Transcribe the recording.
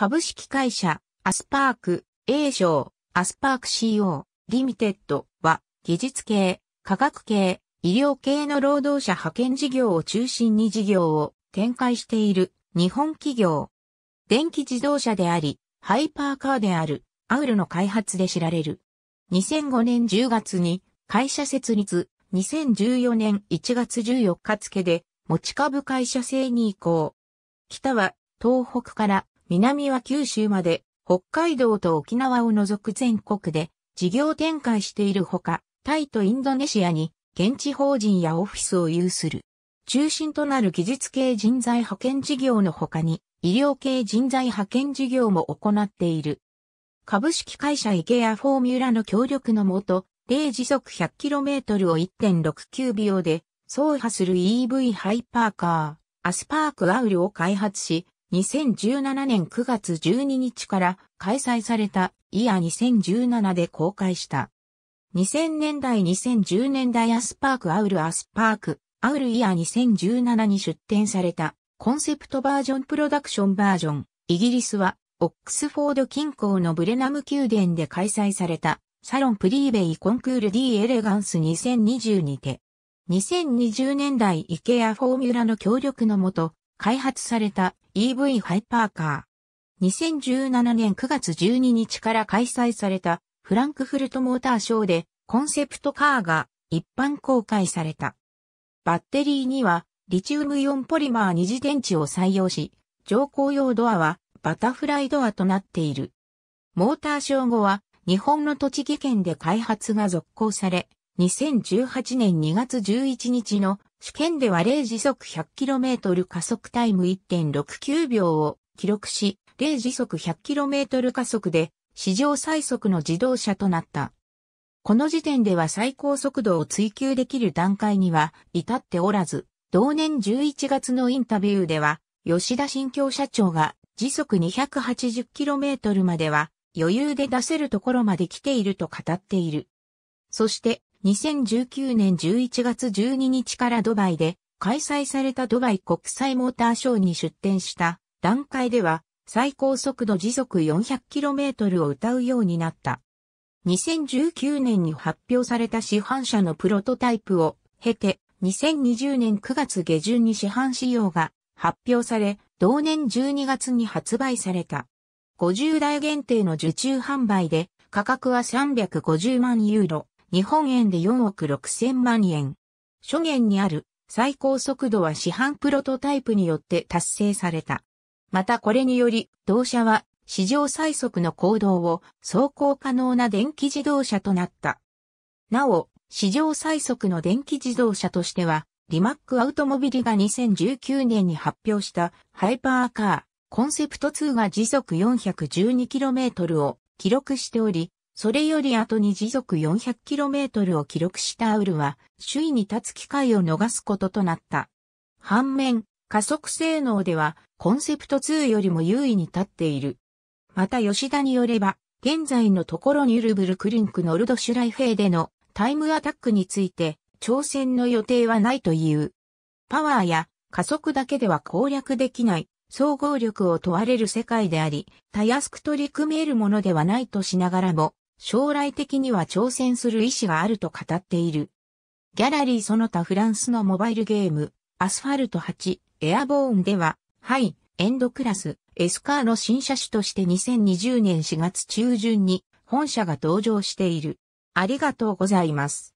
株式会社、アスパーク、A 賞、アスパーク CO、リミテッドは、技術系、科学系、医療系の労働者派遣事業を中心に事業を展開している日本企業。電気自動車であり、ハイパーカーである、アウルの開発で知られる。2005年10月に会社設立、2014年1月14日付で持ち株会社制に移行。北は東北から南は九州まで、北海道と沖縄を除く全国で事業展開しているほか、タイとインドネシアに現地法人やオフィスを有する。中心となる技術系人材派遣事業のほかに、医療系人材派遣事業も行っている。株式会社イケアフォーミュラの協力のもと、0時速 100km を1.69秒で走破する EV ハイパーカー、アスパークアウルを開発し、2017年9月12日から開催されたイヤ2017で公開した。2000年代2010年代アスパークアウルアスパークアウルイヤ2017に出展されたコンセプトバージョンプロダクションバージョン。イギリスはオックスフォード近郊のブレナム宮殿で開催されたサロンプリーベイコンクール D エレガンス2020にて2020年代イケアフォーミュラの協力のもと開発された EV ハイパーカー。2017年9月12日から開催されたフランクフルトモーターショーでコンセプトカーが一般公開された。バッテリーにはリチウムイオンポリマー二次電池を採用し、乗降用ドアはバタフライドアとなっている。モーターショー後は日本の栃木県で開発が続行され、2018年2月11日の試験では0時速 100km 加速タイム1.69秒を記録し、0時速 100km 加速で史上最速の自動車となった。この時点では最高速度を追求できる段階には至っておらず、同年11月のインタビューでは、吉田新京社長が時速 280km までは余裕で出せるところまで来ていると語っている。そして、2019年11月12日からドバイで開催されたドバイ国際モーターショーに出展した段階では最高速度時速 400km を歌うようになった。2019年に発表された市販車のプロトタイプを経て2020年9月下旬に市販仕様が発表され同年12月に発売された。50台限定の受注販売で価格は350万ユーロ。日本円で4億6千万円。初言にある最高速度は市販プロトタイプによって達成された。またこれにより、同社は史上最速の行動を走行可能な電気自動車となった。なお、史上最速の電気自動車としては、リマックアウトモビリが2019年に発表したハイパーカー、コンセプト2が時速 412km を記録しており、それより後に時速 400km を記録したアウルは、首位に立つ機会を逃すこととなった。反面、加速性能では、コンセプト2よりも優位に立っている。また吉田によれば、現在のところニュルブルクリンクノルドシュライフェーでのタイムアタックについて、挑戦の予定はないという。パワーや加速だけでは攻略できない総合力を問われる世界であり、たやすく取り組めるものではないとしながらも、将来的には挑戦する意思があると語っている。ギャラリーその他フランスのモバイルゲーム、アスファルト8、エアボーンでは、ハイ、エンドクラス、エスカーの新車種として2020年4月中旬に本社が登場している。ありがとうございます。